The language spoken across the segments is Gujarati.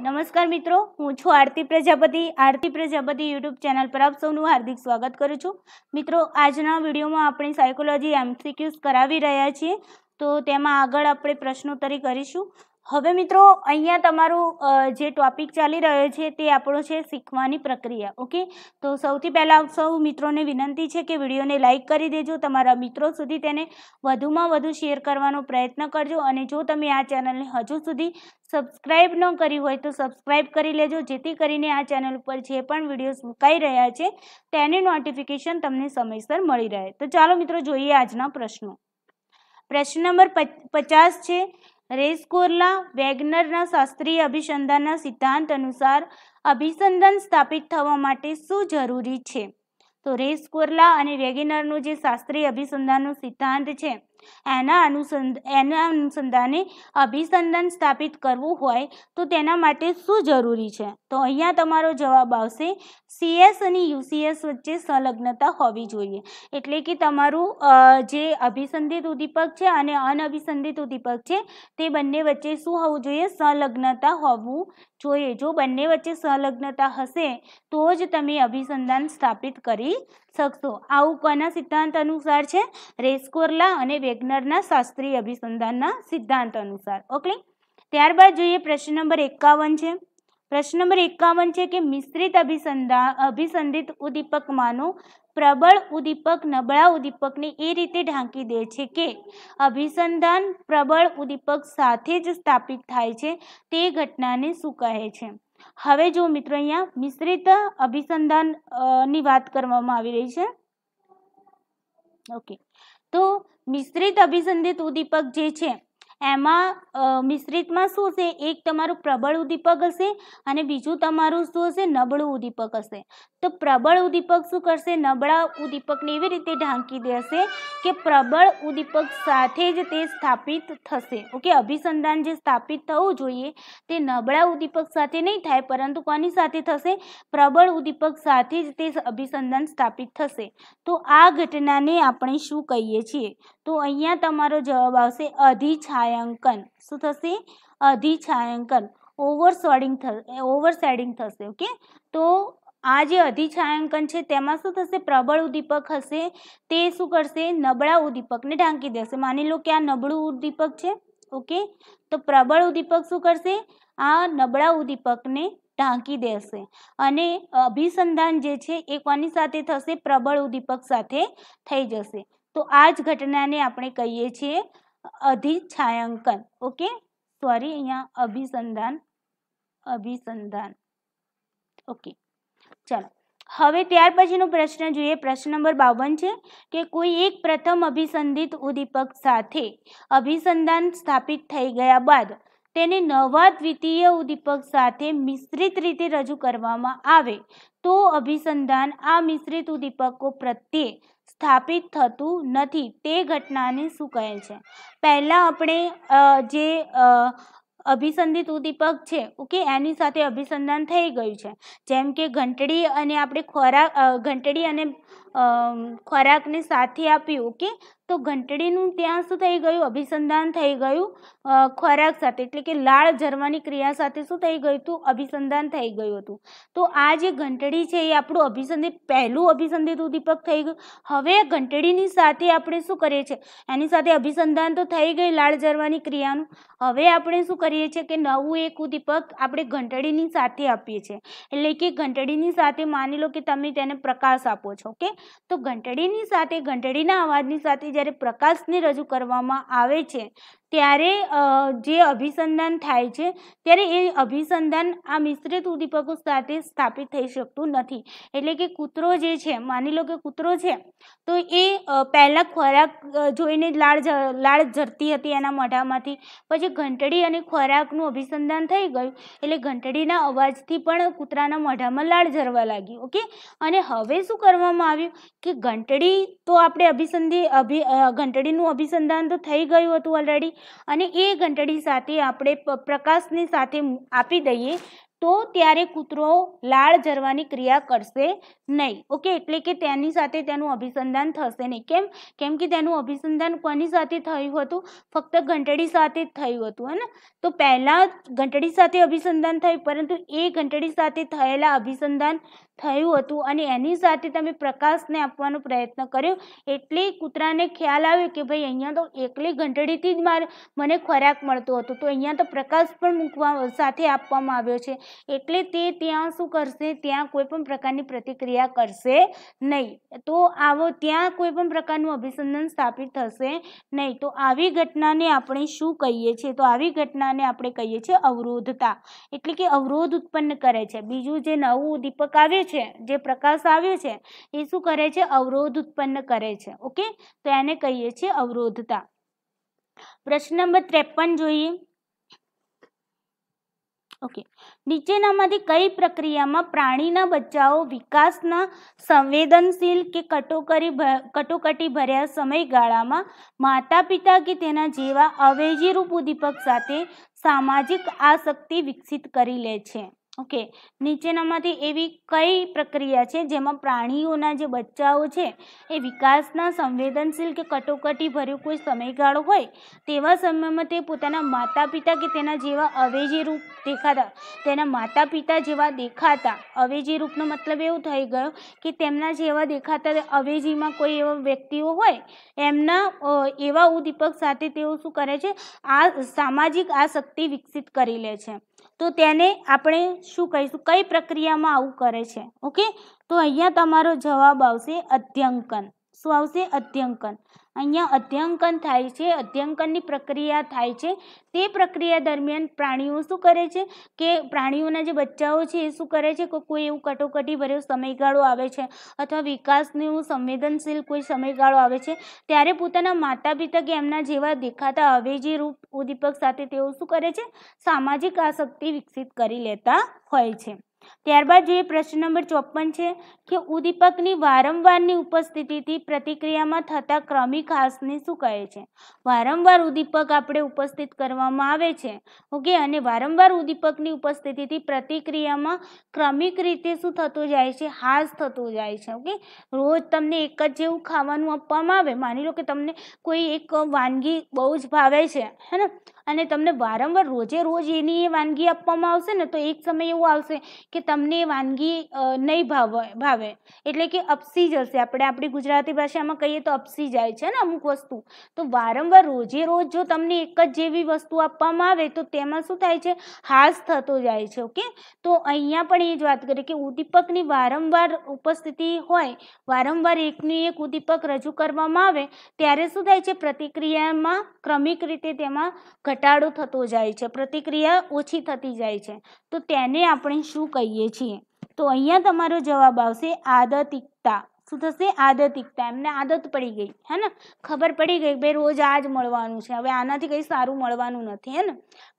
નમસ્કાર મિત્રો હું છું આરતી પ્રજાપતિ આરતી પ્રજાપતિ યુટ્યુબ ચેનલ પર આપ સૌનું હાર્દિક સ્વાગત કરું છું મિત્રો આજના વિડીયોમાં આપણે સાયકોલોજી એમસીક્યુઝ કરાવી રહ્યા છીએ તો તેમાં આગળ આપણે પ્રશ્નોત્તરી કરીશું હવે મિત્રો અહીંયા તમારું જે ટોપિક ચાલી રહ્યો છે તે આપણો છે શીખવાની પ્રક્રિયા ઓકે તો સૌથી પહેલાં સૌ મિત્રોને વિનંતી છે કે વિડીયોને લાઇક કરી દેજો તમારા મિત્રો સુધી તેને વધુમાં વધુ શેર કરવાનો પ્રયત્ન કરજો અને જો તમે આ ચેનલને હજુ સુધી સબસ્ક્રાઇબ ન કરી હોય તો સબસ્ક્રાઇબ કરી લેજો જેથી કરીને આ ચેનલ ઉપર જે પણ વિડીયોઝ મુકાઈ રહ્યા છે તેની નોટિફિકેશન તમને સમયસર મળી રહે તો ચાલો મિત્રો જોઈએ આજના પ્રશ્નો પ્રશ્ન નંબર પચાસ છે રેસકોર્લા વેગનરના શાસ્ત્રીય અભિસંધાનના સિદ્ધાંત અનુસાર અભિસંધાન સ્થાપિત થવા માટે શું જરૂરી છે તો રેસકોર્લા અને વેગેનરનું જે શાસ્ત્રીય અભિસંધાનનું સિદ્ધાંત છે એના અનુસંધ એના અનુસંધાને અભિસંધાન સ્થાપિત કરવું હોય તો તેના માટે શું જરૂરી છે તો અહીંયા તમારો જવાબ આવશે સીએસ અને યુસીએસ વચ્ચે સંલગ્નતા હોવી જોઈએ એટલે કે તમારું જે અભિસંધિત ઉદ્દીપક છે અને અનઅભિસંધિત ઉદ્દીપક છે તે બંને વચ્ચે શું હોવું જોઈએ સંલગ્નતા હોવું જોઈએ જો બંને વચ્ચે સંલગ્નતા હશે તો જ તમે અભિસંધાન સ્થાપિત કરી શકશો આવું કોના સિદ્ધાંત અનુસાર છે રેસ્કોરલા અને વેગનરના શાસ્ત્રીય અભિસંધાનના સિદ્ધાંત અનુસાર ઓકે ત્યારબાદ જોઈએ પ્રશ્ન નંબર એકાવન છે પ્રશ્ન નંબર એકાવન છે કે મિશ્રિત અભિસંધાન અભિસંધિત ઉદ્દીપકમાંનો પ્રબળ ઉદ્દીપક નબળા ઉદ્દીપકને એ રીતે ઢાંકી દે છે કે અભિસંધાન પ્રબળ ઉદ્દીપક સાથે જ સ્થાપિત થાય છે તે ઘટનાને શું કહે છે હવે જો મિત્રો અહીંયા મિશ્રિત અભિસંધાન ની વાત કરવામાં આવી રહી છે ઓકે તો મિશ્રિત અભિસંધિત ઉદ્દીપક જે છે એમાં મિશ્રિતમાં શું હશે એક તમારું પ્રબળ ઉદ્દીપક હશે અને બીજું તમારું શું હશે નબળું ઉદ્દીપક હશે તો પ્રબળ ઉદ્દીપક શું કરશે નબળા ઉદ્દીપકને એવી રીતે ઢાંકી દેશે કે પ્રબળ ઉદ્દીપક સાથે જ તે સ્થાપિત થશે ઓકે અભિસંધાન જે સ્થાપિત થવું જોઈએ તે નબળા ઉદ્દીપક સાથે નહીં થાય પરંતુ કોની સાથે થશે પ્રબળ ઉદ્દીપક સાથે જ તે અભિસંધાન સ્થાપિત થશે તો આ ઘટનાને આપણે શું કહીએ છીએ તો અહીંયા તમારો જવાબ આવશે અધિછાયાંકન શું થશે અધિછાયાંકન ઓવર સોડિંગ ઓવર સેડિંગ થશે ઓકે તો આ જે અધિછાયાંકન છે તેમાં શું થશે પ્રબળ ઉદ્દીપક હશે તે શું કરશે નબળા ઉદ્દીપકને ઢાંકી દેશે માની લો કે આ નબળું ઉદ્દીપક છે ઓકે તો પ્રબળ ઉદ્દીપક શું કરશે આ નબળા ઉદ્દીપકને ઢાંકી દેશે અને અભિસંધાન જે છે એ કોની સાથે થશે પ્રબળ ઉદ્દીપક સાથે થઈ જશે તો આ જ ઘટનાને આપણે કહીએ છીએ અધિછાયાંકન ઓકે સોરી અહીંયા અભિસંધાન અભિસંધાન ઓકે ચાલો હવે ત્યાર પછીનો પ્રશ્ન જોઈએ પ્રશ્ન નંબર બાવન છે કે કોઈ એક પ્રથમ અભિસંધિત ઉદ્દીપક સાથે અભિસંધાન સ્થાપિત થઈ ગયા બાદ તેને નવા દ્વિતીય ઉદ્દીપક સાથે મિશ્રિત રીતે રજૂ કરવામાં આવે તો અભિસંધાન આ મિશ્રિત ઉદ્દીપકો પ્રત્યે સ્થાપિત થતું નથી તે ઘટનાને શું કહે છે પહેલાં આપણે જે અભિસંધિત ઉદ્દીપક છે ઓકે એની સાથે અભિસંધાન થઈ ગયું છે જેમ કે ઘંટડી અને આપણે ખોરાક ઘંટડી અને ખોરાકને સાથે આપ્યું ઓકે તો ઘંટડીનું ત્યાં શું થઈ ગયું અભિસંધાન થઈ ગયું ખોરાક સાથે એટલે કે લાળ જરવાની ક્રિયા સાથે શું થઈ ગયું હતું અભિસંધાન થઈ ગયું હતું તો આ જે ઘંટડી છે એ આપણું અભિસંધિત પહેલું અભિસંધિત ઉદ્દીપક થઈ ગયું હવે ઘંટડીની સાથે આપણે શું કરીએ છીએ એની સાથે અભિસંધાન તો થઈ ગઈ લાળ જરવાની ક્રિયાનું હવે આપણે શું કરીએ છીએ કે નવું એક ઉદ્દીપક આપણે ઘંટડીની સાથે આપીએ છીએ એટલે કે ઘંટડીની સાથે માની લો કે તમે તેને પ્રકાશ આપો છો ઓકે તો ઘંટડીની સાથે ઘંટડીના અવાજની સાથે ત્યારે પ્રકાશને રજૂ કરવામાં આવે છે ત્યારે જે અભિસંધાન થાય છે ત્યારે એ અભિસંધાન આ મિશ્રિત ઉદ્દીપકો સાથે સ્થાપિત થઈ શકતું નથી એટલે કે કૂતરો જે છે માની લો કે કૂતરો છે તો એ પહેલાં ખોરાક જોઈને લાળ લાળ ઝરતી હતી એના મોઢામાંથી પછી ઘંટડી અને ખોરાકનું અભિસંધાન થઈ ગયું એટલે ઘંટડીના અવાજથી પણ કૂતરાના મોઢામાં લાળ ઝરવા લાગી ઓકે અને હવે શું કરવામાં આવ્યું કે ઘંટડી તો આપણે અભિસંધી અભિ ઘંટડીનું અભિસંધાન તો થઈ ગયું હતું ઓલરેડી अनि ए घंटड़ी साथी आपड़े प्रकास नी साथी आपी दईयें તો ત્યારે કૂતરો લાળ જરવાની ક્રિયા કરશે નહીં ઓકે એટલે કે તેની સાથે તેનું અભિસંધાન થશે નહીં કેમ કેમ કે તેનું અભિસંધાન કોની સાથે થયું હતું ફક્ત ઘંટડી સાથે જ થયું હતું હે ને તો પહેલાં ઘંટડી સાથે અભિસંધાન થયું પરંતુ એ ઘંટડી સાથે થયેલા અભિસંધાન થયું હતું અને એની સાથે તમે પ્રકાશને આપવાનો પ્રયત્ન કર્યો એટલે કૂતરાને ખ્યાલ આવ્યો કે ભાઈ અહીંયા તો એકલી ઘંટડીથી જ મારે મને ખોરાક મળતો હતો તો અહીંયા તો પ્રકાશ પણ મૂકવા સાથે આપવામાં આવ્યો છે એટલે તે ત્યાં શું કરશે ત્યાં કોઈ પણ પ્રકારની પ્રતિક્રિયા કરશે નહીં તો આવો ત્યાં કોઈ પણ પ્રકારનું અભિસંદન સ્થાપિત થશે નહીં તો આવી ઘટનાને આપણે શું કહીએ છીએ તો આવી ઘટનાને આપણે કહીએ છીએ અવરોધતા એટલે કે અવરોધ ઉત્પન્ન કરે છે બીજું જે નવું દીપક આવ્યું છે જે પ્રકાશ આવ્યો છે એ શું કરે છે અવરોધ ઉત્પન્ન કરે છે ઓકે તો એને કહીએ છીએ અવરોધતા પ્રશ્ન નંબર ત્રેપન જોઈએ ઓકે નીચેનામાંથી કઈ પ્રક્રિયામાં પ્રાણીના બચ્ચાઓ વિકાસના સંવેદનશીલ કે કટોકરી કટોકટી ભર્યા સમયગાળામાં માતા પિતા કે તેના જેવા અવેજીરૂપ ઉદ્દીપક સાથે સામાજિક આસક્તિ વિકસિત કરી લે છે ઓકે નીચેનામાંથી એવી કઈ પ્રક્રિયા છે જેમાં પ્રાણીઓના જે બચ્ચાઓ છે એ વિકાસના સંવેદનશીલ કે કટોકટીભર્યું કોઈ સમયગાળો હોય તેવા સમયમાં તે પોતાના માતા પિતા કે તેના જેવા અવેજી રૂપ દેખાતા તેના માતા પિતા જેવા દેખાતા અવેજી રૂપનો મતલબ એવું થઈ ગયો કે તેમના જેવા દેખાતા અવેજીમાં કોઈ એવા વ્યક્તિઓ હોય એમના એવા ઉદ્દીપક સાથે તેઓ શું કરે છે આ સામાજિક આ શક્તિ વિકસિત કરી લે છે તો તેને આપણે શું કહીશું કઈ પ્રક્રિયામાં આવું કરે છે ઓકે તો અહીંયા તમારો જવાબ આવશે અધ્યંકન શું આવશે અધ્યંકન અહીંયા અધ્યંકન થાય છે અધ્યંકનની પ્રક્રિયા થાય છે તે પ્રક્રિયા દરમિયાન પ્રાણીઓ શું કરે છે કે પ્રાણીઓના જે બચ્ચાઓ છે એ શું કરે છે કે કોઈ એવું કટોકટી ભર્યો સમયગાળો આવે છે અથવા વિકાસનું સંવેદનશીલ કોઈ સમયગાળો આવે છે ત્યારે પોતાના માતા પિતા કે એમના જેવા દેખાતા અવેજી રૂપ ઉદ્દીપક સાથે તેઓ શું કરે છે સામાજિક આસક્તિ વિકસિત કરી લેતા હોય છે ત્યારબાદ જે પ્રશ્ન નંબર ચોપન છે કે ઉદ્દીપકની વારંવારની ઉપસ્થિતિથી પ્રતિક્રિયામાં થતા ક્રમિક હાસને શું કહે છે વારંવાર ઉદ્દીપક આપણે ઉપસ્થિત કરવામાં આવે છે ઓકે અને વારંવાર ઉદ્દીપકની ઉપસ્થિતિથી પ્રતિક્રિયામાં ક્રમિક રીતે શું થતું જાય છે હાસ થતું જાય છે ઓકે રોજ તમને એક જ જેવું ખાવાનું આપવામાં આવે માની લો કે તમને કોઈ એક વાનગી બહુ જ ભાવે છે હે ને અને તમને વારંવાર રોજે રોજ એની એ વાનગી આપવામાં આવશે ને તો એક સમય એવું આવશે કે તમને એ વાનગી નહીં ભાવે ભાવે એટલે કે અપસી જશે આપણે આપણી ગુજરાતી ભાષામાં કહીએ તો અપસી જાય છે ને અમુક વસ્તુ તો વારંવાર રોજે રોજ જો તમને એક જ જેવી વસ્તુ આપવામાં આવે તો તેમાં શું થાય છે હાસ થતો જાય છે ઓકે તો અહીંયા પણ એ જ વાત કરીએ કે ઉદ્દીપકની વારંવાર ઉપસ્થિતિ હોય વારંવાર એકની એક ઉદ્દીપક રજૂ કરવામાં આવે ત્યારે શું થાય છે પ્રતિક્રિયામાં ક્રમિક રીતે તેમાં ઘટાડો થતો જાય છે પ્રતિક્રિયા ઓછી થતી જાય છે તો તેને આપણે શું કહીએ છીએ તો અહીંયા તમારો જવાબ આવશે આદતિકતા શું થશે આદત આદતિકતા એમને આદત પડી ગઈ હે ને ખબર પડી ગઈ ભાઈ રોજ આ જ મળવાનું છે હવે આનાથી કંઈ સારું મળવાનું નથી હે ને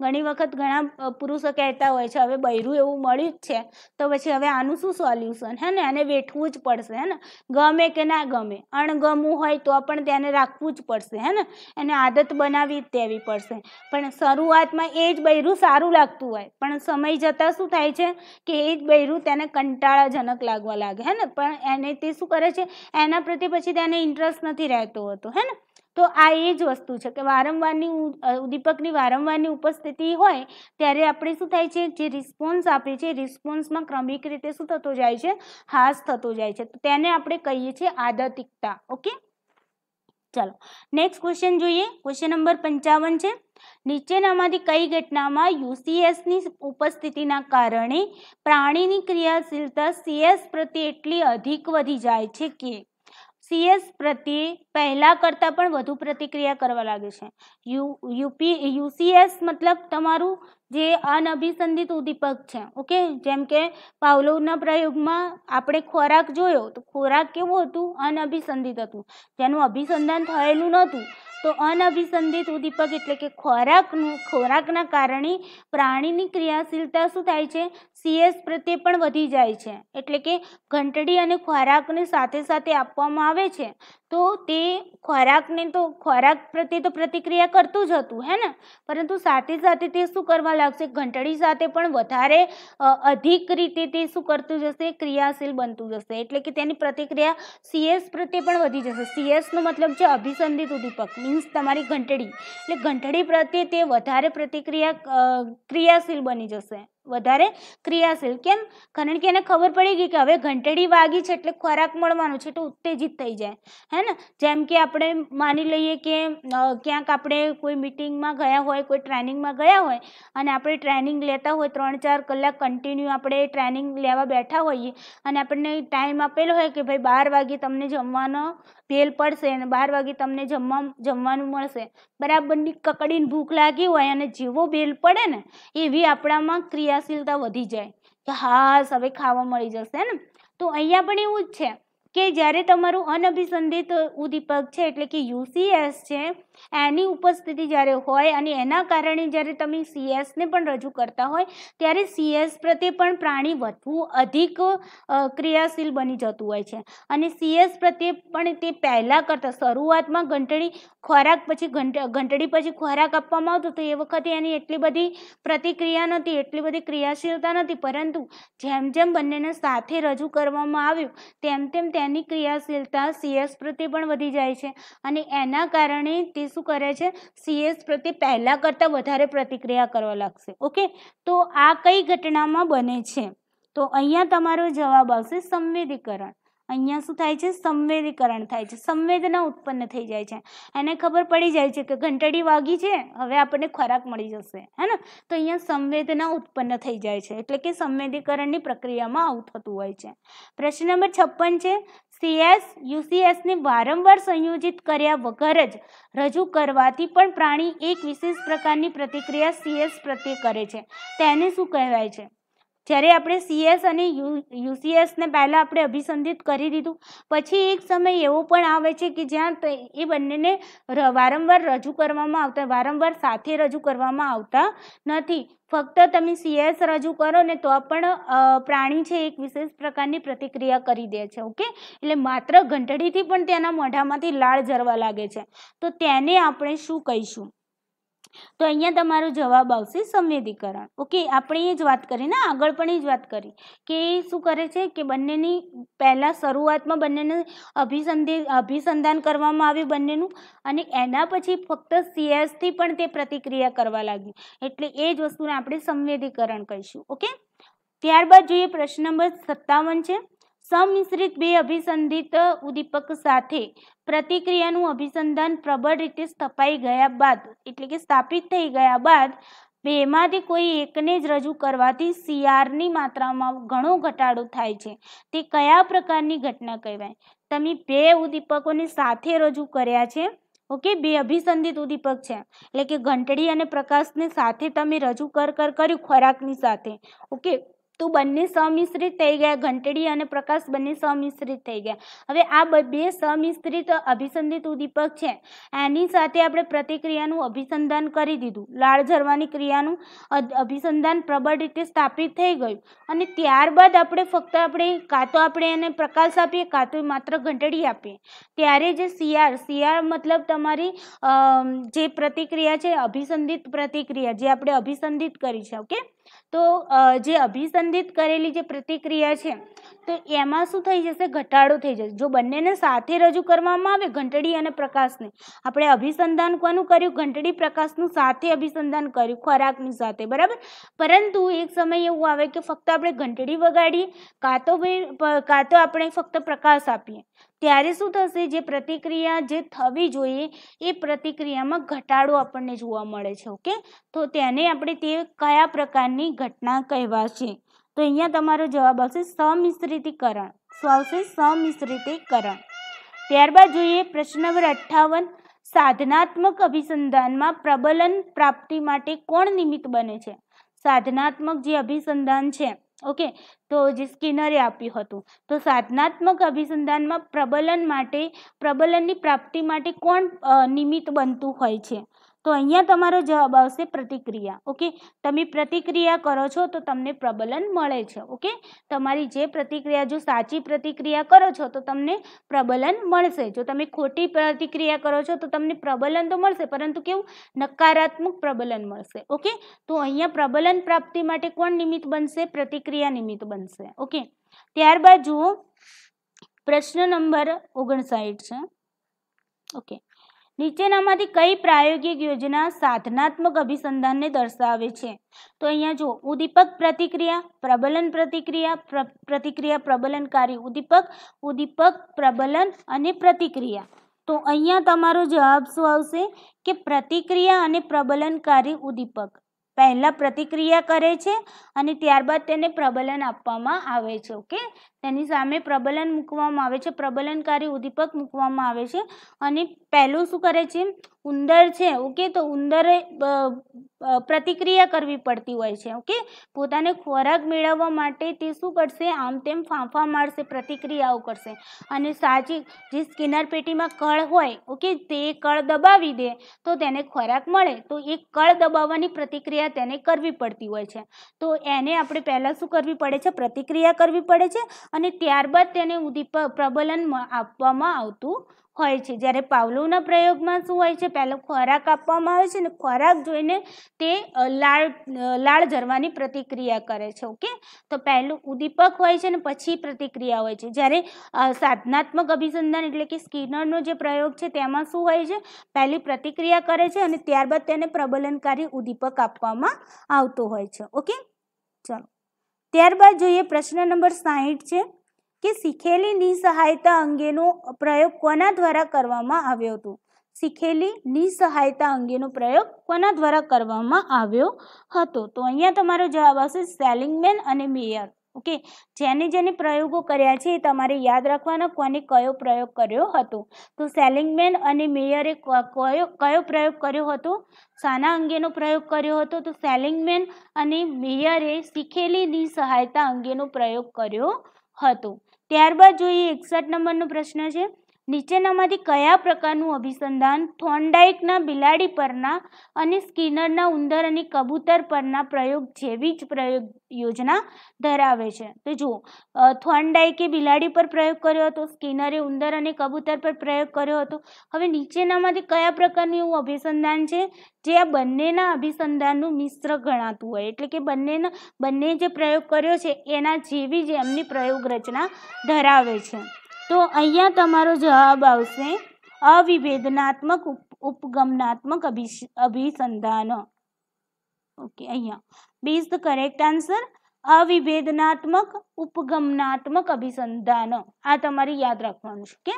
ઘણી વખત ઘણા પુરુષો કહેતા હોય છે હવે બૈરું એવું મળ્યું જ છે તો પછી હવે આનું શું સોલ્યુશન હે ને આને વેઠવું જ પડશે હે ને ગમે કે ના ગમે અણગમું હોય તો પણ તેને રાખવું જ પડશે હે ને એને આદત બનાવી જ દેવી પડશે પણ શરૂઆતમાં એ જ બૈરું સારું લાગતું હોય પણ સમય જતાં શું થાય છે કે એ જ બૈરું તેને કંટાળાજનક લાગવા લાગે હે ને પણ એને તે શું કરે કરે છે એના પ્રત્યે પછી તેને ઇન્ટરેસ્ટ નથી રહેતો હોતો હે ને તો આ એ જ વસ્તુ છે કે વારંવારની ઉદ્દીપકની વારંવારની ઉપસ્થિતિ હોય ત્યારે આપણે શું થાય છે જે રિસ્પોન્સ આપે છે રિસ્પોન્સમાં ક્રમિક રીતે શું થતો જાય છે હાસ થતો જાય છે તેને આપણે કહીએ છીએ આદતિકતા ઓકે ચાલો નેક્સ્ટ ક્વેશ્ચન જોઈએ ક્વેશ્ચન નંબર પંચાવન છે નીચેનામાંથી કઈ ઘટનામાં યુસીએસની ઉપસ્થિતિના કારણે પ્રાણીની ક્રિયાશીલતા સીએસ પ્રત્યે એટલી અધિક વધી જાય છે કે સીએસ પ્રત્યે પહેલાં કરતાં પણ વધુ પ્રતિક્રિયા કરવા લાગે છે યુ યુપી યુસીએસ મતલબ તમારું જે અનઅભિસંધિત ઉદ્દીપક છે ઓકે જેમ કે પાવલોવના પ્રયોગમાં આપણે ખોરાક જોયો તો ખોરાક કેવું હતું અનઅભિસંધિત હતું જેનું અભિસંધાન થયેલું નહોતું તો અનઅભિસંધિત ઉદ્દીપક એટલે કે ખોરાકનું ખોરાકના કારણે પ્રાણીની ક્રિયાશીલતા શું થાય છે સીએસ પ્રત્યે પણ વધી જાય છે એટલે કે ઘંટડી અને ખોરાકને સાથે સાથે આપવામાં આવે છે તો તે ખોરાકને તો ખોરાક પ્રત્યે તો પ્રતિક્રિયા કરતું જ હતું હે ને પરંતુ સાથે સાથે તે શું કરવા લાગશે ઘંટડી સાથે પણ વધારે અધિક રીતે તે શું કરતું જશે ક્રિયાશીલ બનતું જશે એટલે કે તેની પ્રતિક્રિયા સીએસ પ્રત્યે પણ વધી જશે સીએસનો મતલબ છે અભિસંધિત ઉદ્દીપક મીન્સ તમારી ઘંટડી એટલે ઘંટડી પ્રત્યે તે વધારે પ્રતિક્રિયા ક્રિયાશીલ બની જશે વધારે ક્રિયાશીલ કેમ કારણ કે એને ખબર પડી ગઈ કે હવે ઘંટડી વાગી છે એટલે ખોરાક મળવાનો છે તો ઉત્તેજિત થઈ જાય હે ને જેમ કે આપણે માની લઈએ કે ક્યાંક આપણે કોઈ મિટિંગમાં ગયા હોય કોઈ ટ્રેનિંગમાં ગયા હોય અને આપણે ટ્રેનિંગ લેતા હોય ત્રણ ચાર કલાક કન્ટિન્યુ આપણે ટ્રેનિંગ લેવા બેઠા હોઈએ અને આપણને ટાઈમ આપેલો હોય કે ભાઈ બાર વાગે તમને જમવાનો ભેલ પડશે અને બાર વાગે તમને જમવા જમવાનું મળશે બરાબરની કકડીને ભૂખ લાગી હોય અને જેવો ભેલ પડે ને એવી આપણામાં ક્રિયા ક્રિયાશીલતા વધી જાય કે હાશ હવે ખાવા મળી જશે ને તો અહીંયા પણ એવું જ છે કે જ્યારે તમારું અનઅભિસંધિત ઉદ્દીપક છે એટલે કે યુસીએસ છે એની ઉપસ્થિતિ જ્યારે હોય અને એના કારણે જ્યારે તમે સીએસને પણ રજૂ કરતા હોય ત્યારે સીએસ પ્રત્યે પણ પ્રાણી વધવું અધિક ક્રિયાશીલ બની જતું હોય છે અને સીએસ પ્રત્યે પણ તે પહેલાં કરતાં શરૂઆતમાં ઘંટડી ખોરાક પછી ઘંટડી પછી ખોરાક આપવામાં આવતો તો એ વખતે એની એટલી બધી પ્રતિક્રિયા નહોતી એટલી બધી ક્રિયાશીલતા નથી પરંતુ જેમ જેમ બંનેને સાથે રજૂ કરવામાં આવ્યું તેમ તેમ તેની ક્રિયાશીલતા સીએસ પ્રત્યે પણ વધી જાય છે અને એના કારણે તે શું કરે છે સીએસ પ્રત્યે પહેલાં કરતાં વધારે પ્રતિક્રિયા કરવા લાગશે ઓકે તો આ કઈ ઘટનામાં બને છે તો અહીંયા તમારો જવાબ આવશે સંવેદીકરણ અહીંયા શું થાય છે સંવેદીકરણ થાય છે સંવેદના ઉત્પન્ન થઈ જાય છે એને ખબર પડી જાય છે કે ઘંટડી વાગી છે હવે આપણને ખોરાક મળી જશે હે ને તો અહીંયા સંવેદના ઉત્પન્ન થઈ જાય છે એટલે કે સંવેદીકરણની પ્રક્રિયામાં આવું થતું હોય છે પ્રશ્ન નંબર છપ્પન છે સીએસ યુસીએસને વારંવાર સંયોજિત કર્યા વગર જ રજૂ કરવાથી પણ પ્રાણી એક વિશેષ પ્રકારની પ્રતિક્રિયા સીએસ પ્રત્યે કરે છે તેને શું કહેવાય છે જ્યારે આપણે સીએસ અને યુ યુસીએસને પહેલાં આપણે અભિસંધિત કરી દીધું પછી એક સમય એવો પણ આવે છે કે જ્યાં એ બંનેને વારંવાર રજૂ કરવામાં આવતા વારંવાર સાથે રજૂ કરવામાં આવતા નથી ફક્ત તમે સીએસ રજૂ કરો ને તો પણ પ્રાણી છે એક વિશેષ પ્રકારની પ્રતિક્રિયા કરી દે છે ઓકે એટલે માત્ર ઘંટડીથી પણ તેના મોઢામાંથી લાળ જરવા લાગે છે તો તેને આપણે શું કહીશું તો અહીંયા તમારો જવાબ આવશે સંવેદીકરણ ઓકે આપણે એ જ વાત કરી ને આગળ પણ એ જ વાત કરી કે શું કરે છે કે બંનેની પહેલાં શરૂઆતમાં બંનેને અભિસંધિ અભિસંધાન કરવામાં આવ્યું બંનેનું અને એના પછી ફક્ત સીએસથી પણ તે પ્રતિક્રિયા કરવા લાગ્યું એટલે એ જ વસ્તુને આપણે સંવેદીકરણ કહીશું ઓકે ત્યારબાદ જોઈએ પ્રશ્ન નંબર સત્તાવન છે સમિશ્રિત બે અભિસંધિત ઉદ્દીપક સાથે પ્રતિક્રિયાનું અભિસંધાન પ્રબળ રીતે સ્થપાઈ ગયા બાદ એટલે કે સ્થાપિત થઈ ગયા બાદ બેમાંથી કોઈ એકને જ રજૂ કરવાથી સીઆરની માત્રામાં ઘણો ઘટાડો થાય છે તે કયા પ્રકારની ઘટના કહેવાય તમે બે ઉદ્દીપકોને સાથે રજૂ કર્યા છે ઓકે બે અભિસંધિત ઉદ્દીપક છે એટલે કે ઘંટડી અને પ્રકાશને સાથે તમે રજૂ કર કર કર્યું ખોરાકની સાથે ઓકે તું બંને સમિશ્રિત થઈ ગયા ઘંટડી અને પ્રકાશ બંને સમિશ્રિત થઈ ગયા હવે આ બે સમિશ્રિત અભિસંધિત ઉદ્દીપક છે એની સાથે આપણે પ્રતિક્રિયાનું અભિસંધાન કરી દીધું લાળ ઝરવાની ક્રિયાનું અભિસંધાન પ્રબળ રીતે સ્થાપિત થઈ ગયું અને ત્યારબાદ આપણે ફક્ત આપણે કાં તો આપણે એને પ્રકાશ આપીએ કાં તો માત્ર ઘંટડી આપીએ ત્યારે જે શિયાળ શિયાળ મતલબ તમારી જે પ્રતિક્રિયા છે અભિસંધિત પ્રતિક્રિયા જે આપણે અભિસંધિત કરી છે ઓકે તો જે અભિસંધિત કરેલી જે પ્રતિક્રિયા છે તો એમાં શું થઈ જશે ઘટાડો થઈ જશે જો બંનેને સાથે રજૂ કરવામાં આવે ઘંટડી અને પ્રકાશને આપણે અભિસંધાન કોનું કર્યું ઘંટડી પ્રકાશનું સાથે અભિસંધાન કર્યું ખોરાકની સાથે બરાબર પરંતુ એક સમય એવું આવે કે ફક્ત આપણે ઘંટડી વગાડીએ કાં તો કાં તો આપણે ફક્ત પ્રકાશ આપીએ ત્યારે શું થશે જે પ્રતિક્રિયા જે થવી જોઈએ એ પ્રતિક્રિયામાં ઘટાડો આપણને જોવા મળે છે ઓકે તો તેને આપણે તે કયા પ્રકારની ઘટના કહેવાશે તો અહીંયા તમારો જવાબ આવશે સમિશ્રિતીકરણ શું આવશે સમિશ્રિતીકરણ ત્યારબાદ જોઈએ પ્રશ્ન નંબર અઠ્ઠાવન સાધનાત્મક અભિસંધાનમાં પ્રબલન પ્રાપ્તિ માટે કોણ નિમિત્ત બને છે સાધનાત્મક જે અભિસંધાન છે ઓકે તો જે સ્કિનરે આપ્યું હતું તો સાધનાત્મક અભિસંધાનમાં પ્રબલન માટે પ્રબલનની પ્રાપ્તિ માટે કોણ નિમિત્ત બનતું હોય છે તો અહીંયા તમારો જવાબ આવશે પ્રતિક્રિયા ઓકે તમે પ્રતિક્રિયા કરો છો તો તમને પ્રબલન મળે છે ઓકે તમારી જે પ્રતિક્રિયા જો સાચી પ્રતિક્રિયા કરો છો તો તમને પ્રબલન મળશે જો તમે ખોટી પ્રતિક્રિયા કરો છો તો તમને પ્રબલન તો મળશે પરંતુ કેવું નકારાત્મક પ્રબલન મળશે ઓકે તો અહીંયા પ્રબલન પ્રાપ્તિ માટે કોણ નિમિત્ત બનશે પ્રતિક્રિયા નિમિત્ત બનશે ઓકે ત્યારબાદ જુઓ પ્રશ્ન નંબર ઓગણસાઠ છે ઓકે નીચેનામાંથી કઈ પ્રાયોગિક યોજના સાધનાત્મક અભિસંધાનને દર્શાવે છે તો અહીંયા જો ઉદ્દીપક પ્રતિક્રિયા પ્રબલન પ્રતિક્રિયા પ્રતિક્રિયા પ્રબલનકારી ઉદ્દીપક ઉદ્દીપક પ્રબલન અને પ્રતિક્રિયા તો અહીંયા તમારો જવાબ શું આવશે કે પ્રતિક્રિયા અને પ્રબલનકારી ઉદ્દીપક પહેલાં પ્રતિક્રિયા કરે છે અને ત્યારબાદ તેને પ્રબલન આપવામાં આવે છે ઓકે તેની સામે પ્રબલન મૂકવામાં આવે છે પ્રબલનકારી ઉદ્દીપક મૂકવામાં આવે છે અને પહેલું શું કરે છે ઉંદર છે ઓકે તો ઉંદરે પ્રતિક્રિયા કરવી પડતી હોય છે ઓકે પોતાને ખોરાક મેળવવા માટે તે શું કરશે આમ તેમ ફાંફા મારશે પ્રતિક્રિયાઓ કરશે અને સાચી જે સ્કિનર પેટીમાં કળ હોય ઓકે તે કળ દબાવી દે તો તેને ખોરાક મળે તો એ કળ દબાવવાની પ્રતિક્રિયા તેને કરવી પડતી હોય છે તો એને આપણે પહેલાં શું કરવી પડે છે પ્રતિક્રિયા કરવી પડે છે અને ત્યારબાદ તેને ઉદીપ પ્રબલન આપવામાં આવતું હોય છે જ્યારે પાવલોના પ્રયોગમાં શું હોય છે પહેલો ખોરાક આપવામાં આવે છે અને ખોરાક જોઈને તે લાળ લાળ જરવાની પ્રતિક્રિયા કરે છે ઓકે તો પહેલું ઉદ્દીપક હોય છે અને પછી પ્રતિક્રિયા હોય છે જ્યારે સાધનાત્મક અભિસંધાન એટલે કે સ્કિનરનો જે પ્રયોગ છે તેમાં શું હોય છે પહેલી પ્રતિક્રિયા કરે છે અને ત્યારબાદ તેને પ્રબલનકારી ઉદ્દીપક આપવામાં આવતું હોય છે ઓકે ચાલો ત્યારબાદ જોઈએ પ્રશ્ન નંબર સાહીઠ છે કે શીખેલી નિસહાયતા અંગેનો પ્રયોગ કોના દ્વારા કરવામાં આવ્યો હતો શીખેલી નિસહાયતા અંગેનો પ્રયોગ કોના દ્વારા કરવામાં આવ્યો હતો તો અહીંયા તમારો જવાબ આવશે સેલિંગમેન અને મેયર ઓકે જેને જેને પ્રયોગો કર્યા છે એ તમારે યાદ રાખવાના કોને કયો પ્રયોગ કર્યો હતો તો સેલિંગમેન અને મેયરે કયો કયો પ્રયોગ કર્યો હતો શાના અંગેનો પ્રયોગ કર્યો હતો તો સેલિંગમેન અને મેયરે શીખેલી સહાયતા અંગેનો પ્રયોગ કર્યો હતો ત્યારબાદ જોઈએ એકસઠ નંબરનો પ્રશ્ન છે નીચેનામાંથી કયા પ્રકારનું અભિસંધાન થોન્ડાઇકના બિલાડી પરના અને સ્કિનરના ઉંદર અને કબૂતર પરના પ્રયોગ જેવી જ પ્રયોગ યોજના ધરાવે છે તો જુઓ થોન્ડાઇકે બિલાડી પર પ્રયોગ કર્યો હતો સ્કિનરે ઉંદર અને કબૂતર પર પ્રયોગ કર્યો હતો હવે નીચેનામાંથી કયા પ્રકારનું એવું અભિસંધાન છે જે આ બંનેના અભિસંધાનનું મિશ્ર ગણાતું હોય એટલે કે બંનેના બંને જે પ્રયોગ કર્યો છે એના જેવી જ એમની પ્રયોગ રચના ધરાવે છે તો અહીંયા તમારો જવાબ આવશે અવિભેદનાત્મક ઉપગમનાત્મક અભિસંધાન ઓકે અહીંયા બીજ ધ કરેક્ટ આન્સર અવિભેદનાત્મક ઉપગમનાત્મક અભિસંધાન આ તમારે યાદ રાખવાનું છે કે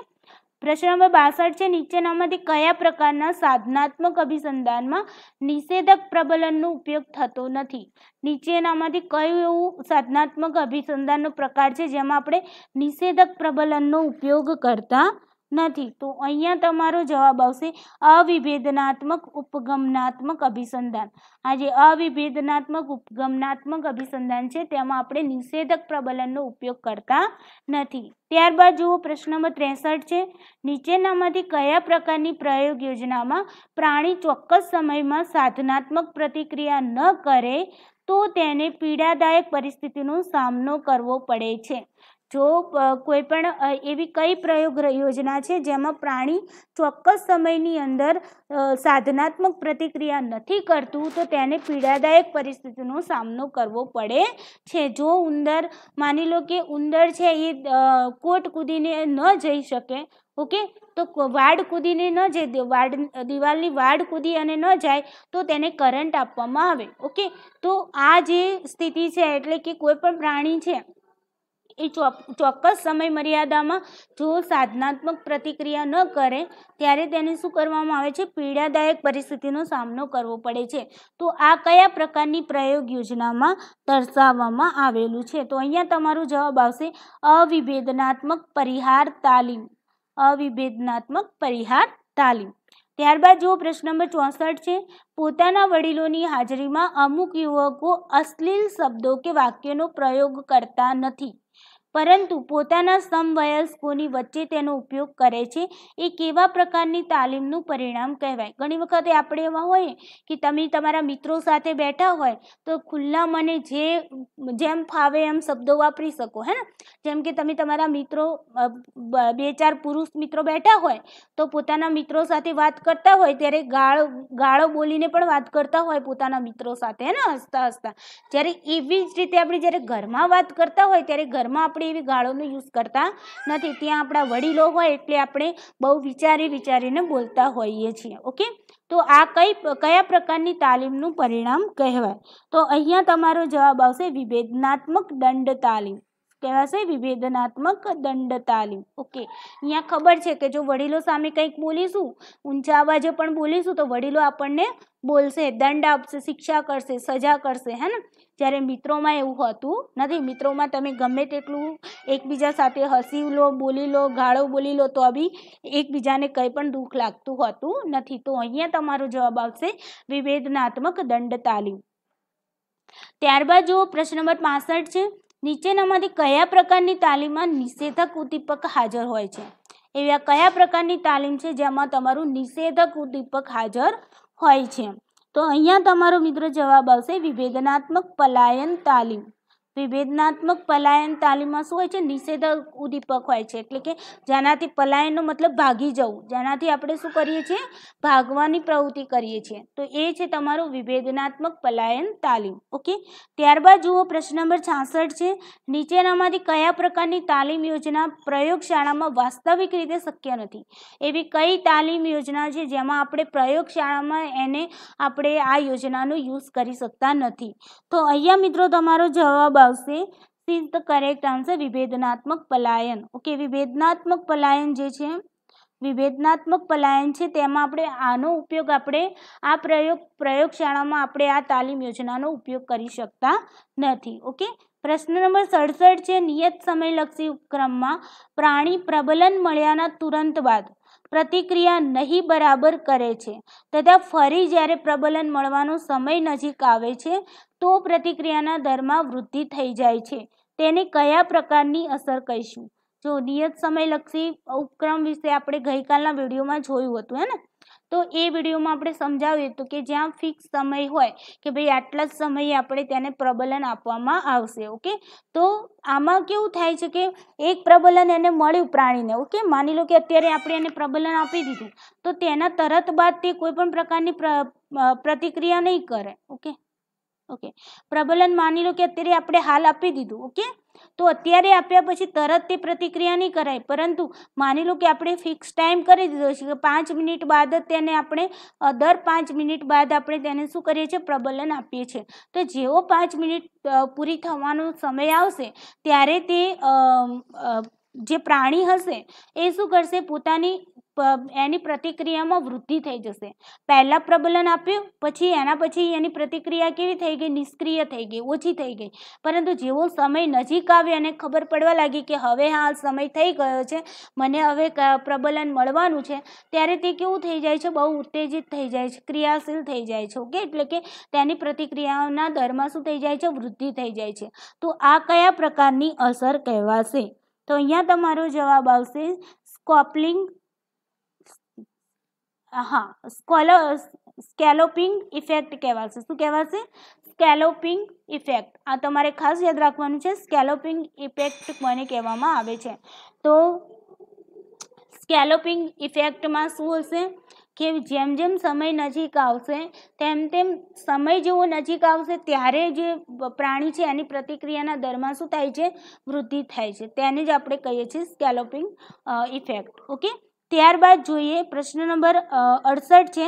પ્રશ્ન નંબર બાસઠ છે નીચેનામાંથી કયા પ્રકારના સાધનાત્મક અભિસંધાનમાં નિષેધક પ્રબલનનો ઉપયોગ થતો નથી નીચેનામાંથી કયું એવું સાધનાત્મક અભિસંધાનનો પ્રકાર છે જેમાં આપણે નિષેધક પ્રબલનનો ઉપયોગ કરતા નથી તો અહીંયા તમારો જવાબ આવશે અવિભેદનાત્મક ઉપગમનાત્મક અભિસંધાન આ જે અવિભેદનાત્મક ઉપગમનાત્મક અભિસંધાન છે તેમાં આપણે નિષેધક પ્રબલનનો ઉપયોગ કરતા નથી ત્યારબાદ જુઓ પ્રશ્ન નંબર ત્રેસઠ છે નીચેનામાંથી કયા પ્રકારની પ્રયોગ યોજનામાં પ્રાણી ચોક્કસ સમયમાં સાધનાત્મક પ્રતિક્રિયા ન કરે તો તેને પીડાદાયક પરિસ્થિતિનો સામનો કરવો પડે છે જો કોઈપણ એવી કઈ પ્રયોગ યોજના છે જેમાં પ્રાણી ચોક્કસ સમયની અંદર સાધનાત્મક પ્રતિક્રિયા નથી કરતું તો તેને પીડાદાયક પરિસ્થિતિનો સામનો કરવો પડે છે જો ઉંદર માની લો કે ઉંદર છે એ કોટ કૂદીને ન જઈ શકે ઓકે તો વાડ કૂદીને ન જાય વાડ દિવાલની વાડ કૂદી અને ન જાય તો તેને કરંટ આપવામાં આવે ઓકે તો આ જે સ્થિતિ છે એટલે કે કોઈ પણ પ્રાણી છે એ ચોક્કસ સમય મર્યાદામાં જો સાધનાત્મક પ્રતિક્રિયા ન કરે ત્યારે તેને શું કરવામાં આવે છે પીડાદાયક પરિસ્થિતિનો સામનો કરવો પડે છે તો આ કયા પ્રકારની પ્રયોગ યોજનામાં દર્શાવવામાં આવેલું છે તો અહીંયા તમારો જવાબ આવશે અવિભેદનાત્મક પરિહાર તાલીમ અવિભેદનાત્મક પરિહાર તાલીમ ત્યારબાદ જો પ્રશ્ન નંબર ચોસઠ છે પોતાના વડીલોની હાજરીમાં અમુક યુવકો અશ્લીલ શબ્દો કે વાક્યનો પ્રયોગ કરતા નથી પરંતુ પોતાના સમવયસ્કોની વચ્ચે તેનો ઉપયોગ કરે છે એ કેવા પ્રકારની તાલીમનું પરિણામ કહેવાય ઘણી વખતે આપણે એવા હોઈએ કે તમે તમારા મિત્રો સાથે બેઠા હોય તો ખુલ્લા મને જે જેમ ફાવે એમ શબ્દો વાપરી શકો હે ને જેમ કે તમે તમારા મિત્રો બે ચાર પુરુષ મિત્રો બેઠા હોય તો પોતાના મિત્રો સાથે વાત કરતા હોય ત્યારે ગાળો ગાળો બોલીને પણ વાત કરતા હોય પોતાના મિત્રો સાથે હે ને હસતા હસતા જ્યારે એવી જ રીતે આપણે જ્યારે ઘરમાં વાત કરતા હોય ત્યારે ઘરમાં આપણે આપણે એવી ગાળોનો યુઝ કરતા નથી ત્યાં આપણા વડીલો હોય એટલે આપણે બહુ વિચારી વિચારીને બોલતા હોઈએ છીએ ઓકે તો આ કઈ કયા પ્રકારની તાલીમનું પરિણામ કહેવાય તો અહીંયા તમારો જવાબ આવશે વિભેદનાત્મક દંડ તાલીમ કહેવાશે વિભેદનાત્મક દંડ તાલીમ ઓકે અહીંયા ખબર છે કે જો વડીલો સામે કંઈક બોલીશું ઊંચા અવાજે પણ બોલીશું તો વડીલો આપણને બોલશે દંડ આપશે શિક્ષા કરશે સજા કરશે હે ને જ્યારે મિત્રોમાં એવું હતું નથી મિત્રોમાં તમે ગમે તેટલું એકબીજા સાથે હસી લો બોલી લો ગાળો બોલી લો તો બી એકબીજાને કંઈ પણ દુઃખ લાગતું હોતું નથી તો અહીંયા તમારો જવાબ આવશે વિવેદનાત્મક દંડ તાલીમ ત્યારબાદ જો પ્રશ્ન નંબર પાસઠ છે નીચેનામાંથી કયા પ્રકારની તાલીમમાં નિષેધક ઉદ્દીપક હાજર હોય છે એવા કયા પ્રકારની તાલીમ છે જેમાં તમારું નિષેધક ઉદ્દીપક હાજર હોય છે તો અહીંયા તમારો મિત્ર જવાબ આવશે વિભેદનાત્મક પલાયન તાલીમ વિભેદનાત્મક પલાયન તાલીમમાં શું હોય છે નિષેધક ઉદ્દીપક હોય છે એટલે કે જેનાથી પલાયનનો મતલબ ભાગી જવું જેનાથી આપણે શું કરીએ છીએ ભાગવાની પ્રવૃત્તિ કરીએ છીએ તો એ છે તમારું વિભેદનાત્મક પલાયન તાલીમ ઓકે ત્યારબાદ જુઓ પ્રશ્ન નંબર છાસઠ છે નીચેનામાંથી કયા પ્રકારની તાલીમ યોજના પ્રયોગશાળામાં વાસ્તવિક રીતે શક્ય નથી એવી કઈ તાલીમ યોજના છે જેમાં આપણે પ્રયોગશાળામાં એને આપણે આ યોજનાનો યુઝ કરી શકતા નથી તો અહીંયા મિત્રો તમારો જવાબ આવશે C is the correct answer વિભેદનાત્મક પલાયન ઓકે વિભેદનાત્મક પલાયન જે છે વિભેદનાત્મક પલાયન છે તેમાં આપણે આનો ઉપયોગ આપણે આ પ્રયોગ પ્રયોગશાળામાં આપણે આ તાલીમ યોજનાનો ઉપયોગ કરી શકતા નથી ઓકે પ્રશ્ન નંબર સડસઠ છે નિયત સમયલક્ષી ઉપક્રમમાં પ્રાણી પ્રબલન મળ્યાના તુરંત બાદ પ્રતિક્રિયા નહીં બરાબર કરે છે તથા ફરી જ્યારે પ્રબલન મળવાનો સમય નજીક આવે છે તો પ્રતિક્રિયાના દરમાં વૃદ્ધિ થઈ જાય છે તેને કયા પ્રકારની અસર કહીશું જો નિયત સમયલક્ષી ઉપક્રમ વિશે આપણે ગઈકાલના વિડીયોમાં જોયું હતું હે ને તો એ વિડીયોમાં આપણે સમજાવીએ તો કે જ્યાં ફિક્સ સમય હોય કે ભાઈ આટલા જ સમયે આપણે તેને પ્રબલન આપવામાં આવશે ઓકે તો આમાં કેવું થાય છે કે એક પ્રબલન એને મળ્યું પ્રાણીને ઓકે માની લો કે અત્યારે આપણે એને પ્રબલન આપી દીધું તો તેના તરત બાદ તે કોઈ પણ પ્રકારની પ્રતિક્રિયા નહીં કરે ઓકે ઓકે પ્રબલન માની લો કે અત્યારે આપણે હાલ આપી દીધું ઓકે તો અત્યારે આપ્યા પછી તરત તે પ્રતિક્રિયા નહીં કરાય પરંતુ માની લો કે આપણે ફિક્સ ટાઈમ કરી દીધો છે કે પાંચ મિનિટ બાદ જ તેને આપણે દર પાંચ મિનિટ બાદ આપણે તેને શું કરીએ છીએ પ્રબલન આપીએ છીએ તો જેવો પાંચ મિનિટ પૂરી થવાનો સમય આવશે ત્યારે તે જે પ્રાણી હશે એ શું કરશે પોતાની એની પ્રતિક્રિયામાં વૃદ્ધિ થઈ જશે પહેલાં પ્રબલન આપ્યું પછી એના પછી એની પ્રતિક્રિયા કેવી થઈ ગઈ નિષ્ક્રિય થઈ ગઈ ઓછી થઈ ગઈ પરંતુ જેવો સમય નજીક આવ્યો અને ખબર પડવા લાગી કે હવે હા સમય થઈ ગયો છે મને હવે પ્રબલન મળવાનું છે ત્યારે તે કેવું થઈ જાય છે બહુ ઉત્તેજિત થઈ જાય છે ક્રિયાશીલ થઈ જાય છે ઓકે એટલે કે તેની પ્રતિક્રિયાના દરમાં શું થઈ જાય છે વૃદ્ધિ થઈ જાય છે તો આ કયા પ્રકારની અસર કહેવાશે તો અહીંયા તમારો જવાબ આવશે સ્કોપલિંગ હા સ્કોલો સ્કેલોપિંગ ઇફેક્ટ કહેવાશે શું કહેવાશે સ્કેલોપિંગ ઇફેક્ટ આ તમારે ખાસ યાદ રાખવાનું છે સ્કેલોપિંગ ઇફેક્ટ કોને કહેવામાં આવે છે તો સ્કેલોપિંગ ઇફેક્ટમાં શું હશે કે જેમ જેમ સમય નજીક આવશે તેમ તેમ સમય જેવો નજીક આવશે ત્યારે જે પ્રાણી છે એની પ્રતિક્રિયાના દરમાં શું થાય છે વૃદ્ધિ થાય છે તેને જ આપણે કહીએ છીએ સ્કેલોપિંગ ઇફેક્ટ ઓકે ત્યારબાદ જોઈએ પ્રશ્ન નંબર અડસઠ છે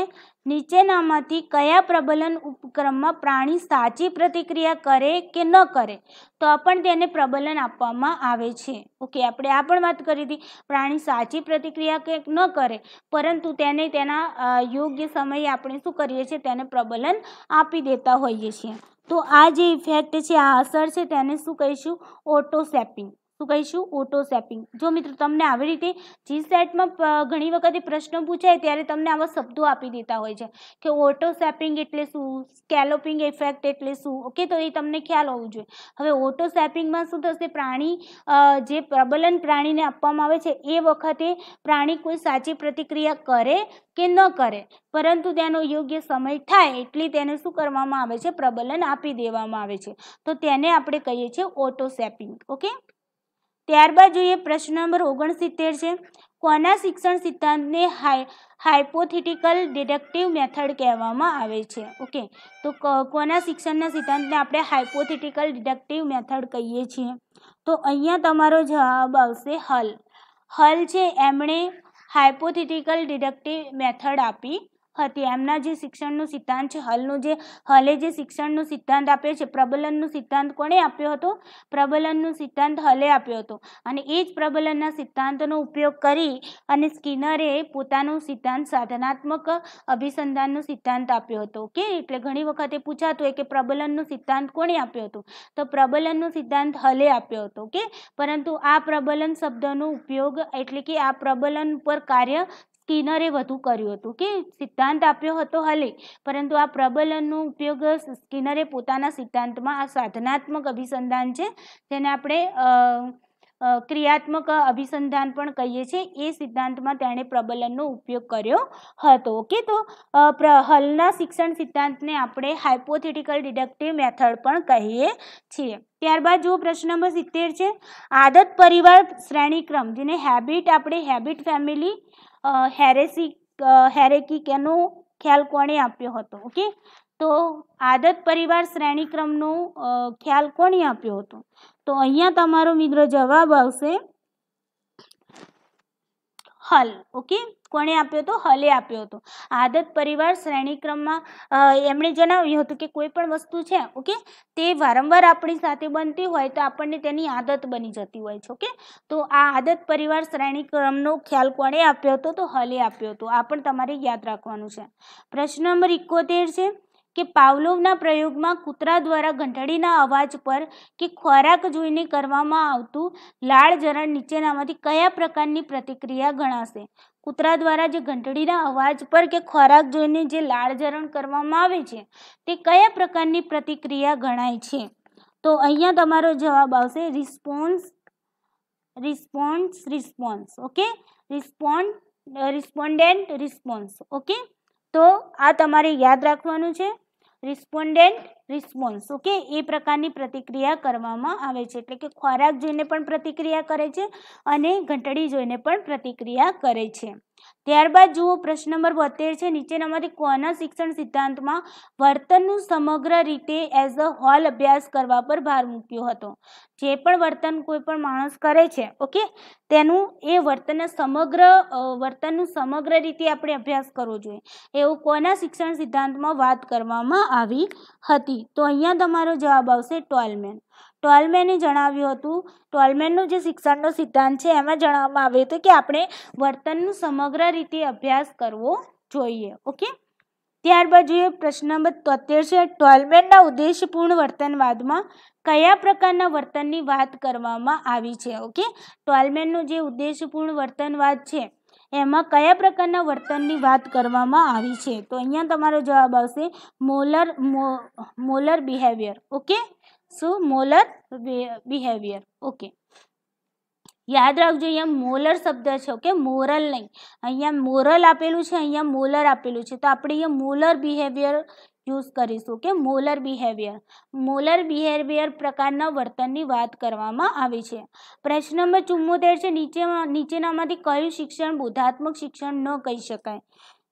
નીચેનામાંથી કયા પ્રબલન ઉપક્રમમાં પ્રાણી સાચી પ્રતિક્રિયા કરે કે ન કરે તો પણ તેને પ્રબલન આપવામાં આવે છે ઓકે આપણે આ પણ વાત કરી હતી પ્રાણી સાચી પ્રતિક્રિયા કે ન કરે પરંતુ તેને તેના યોગ્ય સમયે આપણે શું કરીએ છીએ તેને પ્રબલન આપી દેતા હોઈએ છીએ તો આ જે ઇફેક્ટ છે આ અસર છે તેને શું કહીશું ઓટોસેપિંગ શું કહીશું ઓટો સેપિંગ જો મિત્રો તમને આવી રીતે જી સેટમાં ઘણી વખતે પ્રશ્નો પૂછાય ત્યારે તમને આવા શબ્દો આપી દેતા હોય છે કે ઓટો સેપિંગ એટલે શું સ્કેલોપિંગ ઇફેક્ટ એટલે શું ઓકે તો એ તમને ખ્યાલ હોવું જોઈએ હવે ઓટો સેપિંગમાં શું થશે પ્રાણી જે પ્રબલન પ્રાણીને આપવામાં આવે છે એ વખતે પ્રાણી કોઈ સાચી પ્રતિક્રિયા કરે કે ન કરે પરંતુ તેનો યોગ્ય સમય થાય એટલે તેને શું કરવામાં આવે છે પ્રબલન આપી દેવામાં આવે છે તો તેને આપણે કહીએ છીએ ઓટો સેપિંગ ઓકે ત્યારબાદ જોઈએ પ્રશ્ન નંબર ઓગણસિત્તેર છે કોના શિક્ષણ સિદ્ધાંતને હાઈ હાઇપોથેટિકલ ડિડક્ટિવ મેથડ કહેવામાં આવે છે ઓકે તો કોના શિક્ષણના સિદ્ધાંતને આપણે હાઇપોથેટિકલ ડિડક્ટિવ મેથડ કહીએ છીએ તો અહીંયા તમારો જવાબ આવશે હલ હલ છે એમણે હાઇપોથેટિકલ ડિડક્ટિવ મેથડ આપી હતી એમના જે શિક્ષણનો સિદ્ધાંત છે હલનું જે હલે જે શિક્ષણનો સિદ્ધાંત આપ્યો છે પ્રબલનનો સિદ્ધાંત કોણે આપ્યો હતો પ્રબલનનો સિદ્ધાંત હલે આપ્યો હતો અને એ જ પ્રબલનના સિદ્ધાંતનો ઉપયોગ કરી અને સ્કિનરે પોતાનો સિદ્ધાંત સાધનાત્મક અભિસંધાનનો સિદ્ધાંત આપ્યો હતો કે એટલે ઘણી વખતે પૂછાતું હોય કે પ્રબલનનો સિદ્ધાંત કોણે આપ્યો હતો તો પ્રબલનનો સિદ્ધાંત હલે આપ્યો હતો કે પરંતુ આ પ્રબલન શબ્દનો ઉપયોગ એટલે કે આ પ્રબલન પર કાર્ય સ્કિનરે વધુ કર્યું હતું કે સિદ્ધાંત આપ્યો હતો હલે પરંતુ આ પ્રબલનનો ઉપયોગ સ્કિનરે પોતાના સિદ્ધાંતમાં આ સાધનાત્મક અભિસંધાન છે જેને આપણે ક્રિયાત્મક અભિસંધાન પણ કહીએ છીએ એ સિદ્ધાંતમાં તેણે પ્રબલનનો ઉપયોગ કર્યો હતો ઓકે તો હલના શિક્ષણ સિદ્ધાંતને આપણે હાઇપોથેટિકલ ડિડક્ટિવ મેથડ પણ કહીએ છીએ ત્યારબાદ જુઓ પ્રશ્ન નંબર સિત્તેર છે આદત પરિવાર શ્રેણીક્રમ જેને હેબિટ આપણે હેબિટ ફેમિલી હેરેસી હેરેકી ખ્યાલ કોણે આપ્યો હતો ઓકે તો આદત પરિવાર શ્રેણીક્રમનો ખ્યાલ કોણે આપ્યો હતો તો અહીંયા તમારો મિત્રો જવાબ આવશે હલ ઓકે કોણે આપ્યો હતો હલે આપ્યો હતો આદત પરિવાર શ્રેણીક્રમમાં એમણે જણાવ્યું હતું કે કોઈ પણ વસ્તુ છે ઓકે તે વારંવાર આપણી સાથે બનતી હોય તો આપણને તેની આદત બની જતી હોય છે ઓકે તો આ આદત પરિવાર શ્રેણીક્રમનો ખ્યાલ કોણે આપ્યો હતો તો હલે આપ્યો હતો આ પણ તમારે યાદ રાખવાનું છે પ્રશ્ન નંબર ઇકોતેર છે કે પાવલોવના પ્રયોગમાં કૂતરા દ્વારા ઘંટડીના અવાજ પર કે ખોરાક જોઈને કરવામાં આવતું લાળ જરણ નીચેનામાંથી કયા પ્રકારની પ્રતિક્રિયા ગણાશે કૂતરા દ્વારા જે ઘંટડીના અવાજ પર કે ખોરાક જોઈને જે લાળજરણ કરવામાં આવે છે તે કયા પ્રકારની પ્રતિક્રિયા ગણાય છે તો અહીંયા તમારો જવાબ આવશે response response response okay respond respondent response okay તો આ તમારે યાદ રાખવાનું છે respondent રિસ્પોન્સ ઓકે એ પ્રકારની પ્રતિક્રિયા કરવામાં આવે છે એટલે કે ખોરાક જોઈને પણ પ્રતિક્રિયા કરે છે અને ઘંટડી જોઈને પણ પ્રતિક્રિયા કરે છે ત્યારબાદ જુઓ પ્રશ્ન નંબર બોતેર છે નીચેનામાંથી કોના શિક્ષણ સિદ્ધાંતમાં વર્તનનું સમગ્ર રીતે એઝ અ હોલ અભ્યાસ કરવા પર ભાર મૂક્યો હતો જે પણ વર્તન કોઈ પણ માણસ કરે છે ઓકે તેનું એ વર્તન સમગ્ર વર્તનનું સમગ્ર રીતે આપણે અભ્યાસ કરવો જોઈએ એવું કોના શિક્ષણ સિદ્ધાંતમાં વાત કરવામાં આવી હતી નહીં તો અહીંયા તમારો જવાબ આવશે ટોલમેન ટોલમેને જણાવ્યું હતું ટોલમેનનું જે શિક્ષણનો સિદ્ધાંત છે એમાં જણાવવામાં આવ્યું હતું કે આપણે વર્તનનું સમગ્ર રીતે અભ્યાસ કરવો જોઈએ ઓકે ત્યારબાદ જોઈએ પ્રશ્ન નંબર તોતેર છે ટોલમેનના ઉદ્દેશપૂર્ણ વર્તનવાદમાં કયા પ્રકારના વર્તનની વાત કરવામાં આવી છે ઓકે ટોલમેનનું જે ઉદ્દેશપૂર્ણ વર્તનવાદ છે એમાં કયા પ્રકારના વર્તનની વાત કરવામાં આવી છે તો અહીંયા તમારો જવાબ આવશે મોલર મોલર બિહેવિયર ઓકે શું મોલર બિહેવિયર ઓકે યાદ રાખજો અહીંયા મોલર શબ્દ છે ઓકે મોરલ નહીં અહીંયા મોરલ આપેલું છે અહીંયા મોલર આપેલું છે તો આપણે અહીંયા મોલર બિહેવિયર યુઝ કરીશું કે મોલર બિહેવિયર મોલર બિહેવિયર પ્રકારના વર્તનની વાત કરવામાં આવી છે પ્રશ્ન નંબર ચુમ્મોતેર છે નીચે નીચેનામાંથી કયું શિક્ષણ બોધાત્મક શિક્ષણ ન કહી શકાય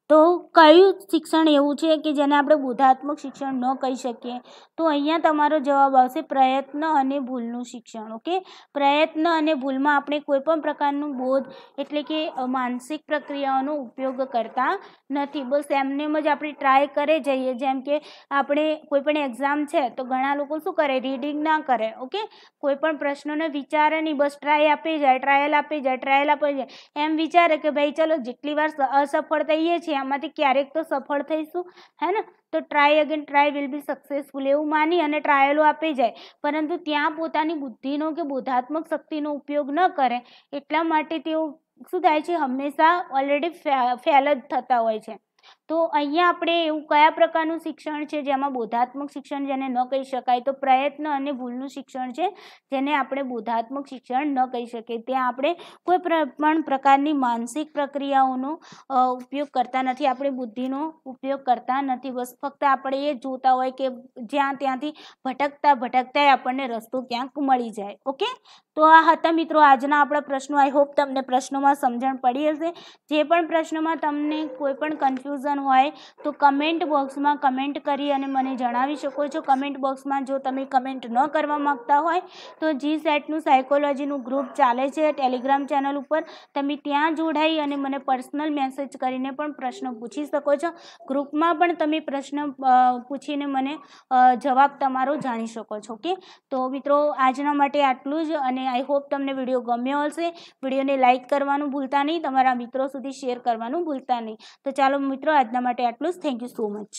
તો કયું શિક્ષણ એવું છે કે જેને આપણે બોધાત્મક શિક્ષણ ન કહી શકીએ તો અહીંયા તમારો જવાબ આવશે પ્રયત્ન અને ભૂલનું શિક્ષણ ઓકે પ્રયત્ન અને ભૂલમાં આપણે કોઈ પણ પ્રકારનું બોધ એટલે કે માનસિક પ્રક્રિયાઓનો ઉપયોગ કરતા નથી બસ એમને જ આપણે ટ્રાય કરે જઈએ જેમ કે આપણે કોઈપણ એક્ઝામ છે તો ઘણા લોકો શું કરે રીડિંગ ના કરે ઓકે કોઈપણ પ્રશ્નોને વિચારે નહીં બસ ટ્રાય આપી જાય ટ્રાયલ આપી જાય ટ્રાયલ આપી જાય એમ વિચારે કે ભાઈ ચલો જેટલી વાર અસફળ થઈએ છીએ છીએ આમાંથી ક્યારેક તો સફળ થઈશું હે ને તો try again try will be successful એવું માની અને ટ્રાયલો આપી જાય પરંતુ ત્યાં પોતાની બુદ્ધિનો કે બોધાત્મક શક્તિનો ઉપયોગ ન કરે એટલા માટે તેઓ શું થાય છે હંમેશા ઓલરેડી ફેલ જ થતા હોય છે તો અહીંયા આપણે એવું કયા પ્રકારનું શિક્ષણ છે જેમાં બોધાત્મક શિક્ષણ જેને ન કહી શકાય તો પ્રયત્ન અને ભૂલનું શિક્ષણ છે જેને આપણે બોધાત્મક શિક્ષણ ન કહી શકીએ ત્યાં આપણે કોઈ પણ પ્રકારની માનસિક પ્રક્રિયાઓનો ઉપયોગ કરતા નથી આપણે બુદ્ધિનો ઉપયોગ કરતા નથી બસ ફક્ત આપણે એ જોતા હોય કે જ્યાં ત્યાંથી ભટકતા ભટકતા આપણને રસ્તો ક્યાંક મળી જાય ઓકે તો આ હતા મિત્રો આજના આપણા પ્રશ્નો આઈ હોપ તમને પ્રશ્નોમાં સમજણ પડી હશે જે પણ પ્રશ્નોમાં તમને કોઈ પણ કન્ફ્યુઝન હવાય તો કમેન્ટ બોક્સ માં કમેન્ટ કરી અને મને જણાવી શકો છો કમેન્ટ બોક્સ માં જો તમે કમેન્ટ ન કરવા માંગતા હોય તો જીસેટ નું સાયકોલોજી નું ગ્રુપ ચાલે છે ટેલિગ્રામ ચેનલ ઉપર તમે ત્યાં જોડાઈ અને મને પર્સનલ મેસેજ કરીને પણ પ્રશ્ન પૂછી શકો છો ગ્રુપ માં પણ તમે પ્રશ્ન પૂછીને મને જવાબ તમારો જાણી શકો છો ઓકે તો મિત્રો આજનો માટે આટલું જ અને આઈ હોપ તમને વિડિયો ગમ્યો હશે વિડિયોને લાઈક કરવાનું ભૂલતા નહીં તમારા મિત્રો સુધી શેર કરવાનું ભૂલતા નહીં તો ચાલો મિત્રો આજના માટે આટલું જ થેન્ક યુ સો મચ